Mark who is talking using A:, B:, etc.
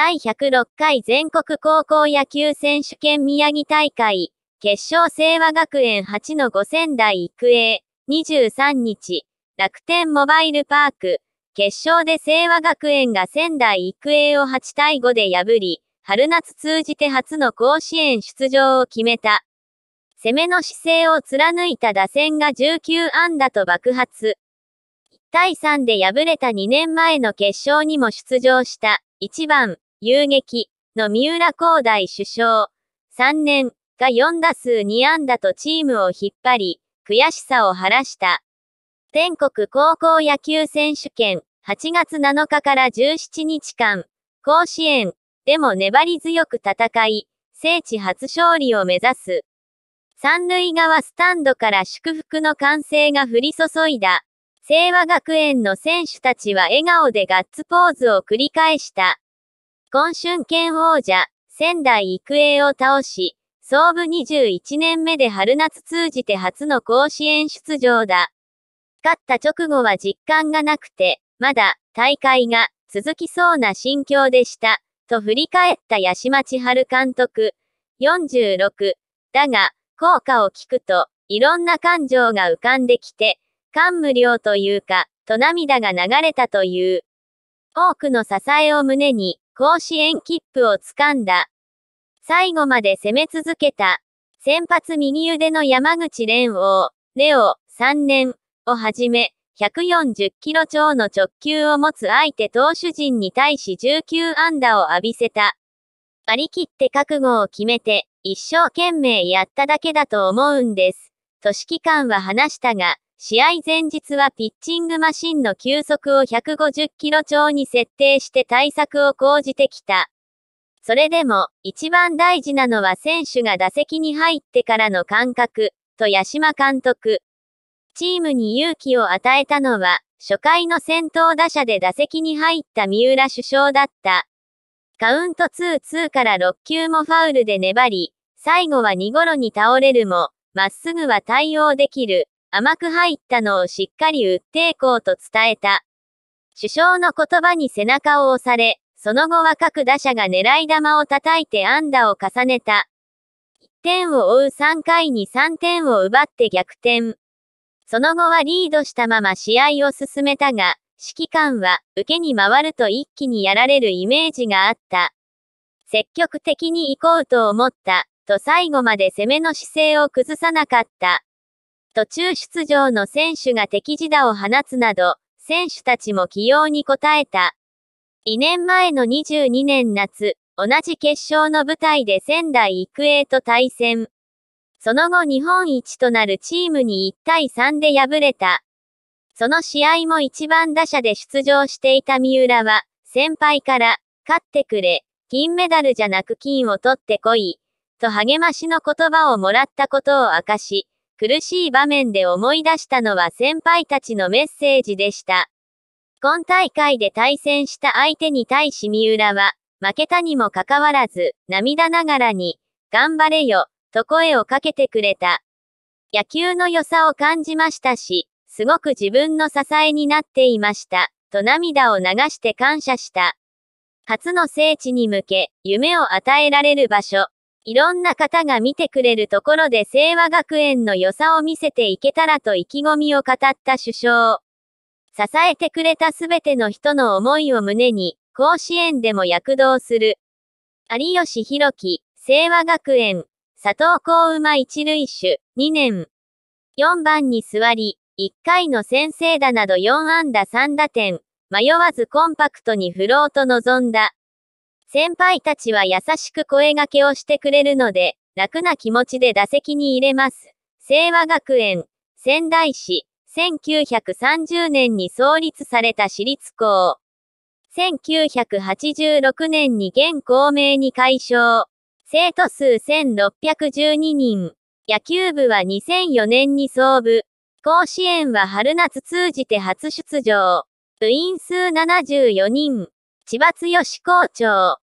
A: 第106回全国高校野球選手権宮城大会、決勝清和学園8の5仙台育英、23日、楽天モバイルパーク、決勝で清和学園が仙台育英を8対5で破り、春夏通じて初の甲子園出場を決めた。攻めの姿勢を貫いた打線が19安打と爆発。1対3で敗れた2年前の決勝にも出場した、1番、遊撃の三浦広大首相、3年が4打数2安打とチームを引っ張り、悔しさを晴らした。全国高校野球選手権、8月7日から17日間、甲子園でも粘り強く戦い、聖地初勝利を目指す。三塁側スタンドから祝福の歓声が降り注いだ。清和学園の選手たちは笑顔でガッツポーズを繰り返した。今春剣王者、仙台育英を倒し、創部21年目で春夏通じて初の甲子園出場だ。勝った直後は実感がなくて、まだ大会が続きそうな心境でした、と振り返った八島千春監督。46。だが、効果を聞くと、いろんな感情が浮かんできて、感無量というか、と涙が流れたという。多くの支えを胸に、甲子園切符を掴んだ。最後まで攻め続けた。先発右腕の山口蓮王、レオ、3年、をはじめ、140キロ超の直球を持つ相手投手陣に対し19安打を浴びせた。割り切って覚悟を決めて、一生懸命やっただけだと思うんです。と指揮官は話したが、試合前日はピッチングマシンの球速を150キロ超に設定して対策を講じてきた。それでも、一番大事なのは選手が打席に入ってからの感覚、と八島監督。チームに勇気を与えたのは、初回の先頭打者で打席に入った三浦首相だった。カウント2-2から6球もファウルで粘り、最後は2ゴロに倒れるも、まっすぐは対応できる。甘く入ったのをしっかり打っていこうと伝えた。首相の言葉に背中を押され、その後は各打者が狙い球を叩いて安打を重ねた。1点を追う3回に3点を奪って逆転。その後はリードしたまま試合を進めたが、指揮官は受けに回ると一気にやられるイメージがあった。積極的に行こうと思った、と最後まで攻めの姿勢を崩さなかった。途中出場の選手が敵地打を放つなど、選手たちも起用に応えた。2年前の22年夏、同じ決勝の舞台で仙台育英と対戦。その後日本一となるチームに1対3で敗れた。その試合も一番打者で出場していた三浦は、先輩から、勝ってくれ、金メダルじゃなく金を取ってこい、と励ましの言葉をもらったことを明かし、苦しい場面で思い出したのは先輩たちのメッセージでした。今大会で対戦した相手に対し三浦は、負けたにもかかわらず、涙ながらに、頑張れよ、と声をかけてくれた。野球の良さを感じましたし、すごく自分の支えになっていました、と涙を流して感謝した。初の聖地に向け、夢を与えられる場所、いろんな方が見てくれるところで清和学園の良さを見せていけたらと意気込みを語った首相。支えてくれたすべての人の思いを胸に、甲子園でも躍動する。有吉弘樹、清和学園、佐藤幸馬一塁手、2年。4番に座り、1回の先制打など4安打3打点、迷わずコンパクトに振ろうと臨んだ。先輩たちは優しく声掛けをしてくれるので、楽な気持ちで打席に入れます。清和学園、仙台市、1930年に創立された私立校。1986年に現校名に解消。生徒数1612人。野球部は2004年に創部。甲子園は春夏通じて初出場。部員数74人。千葉剛校長。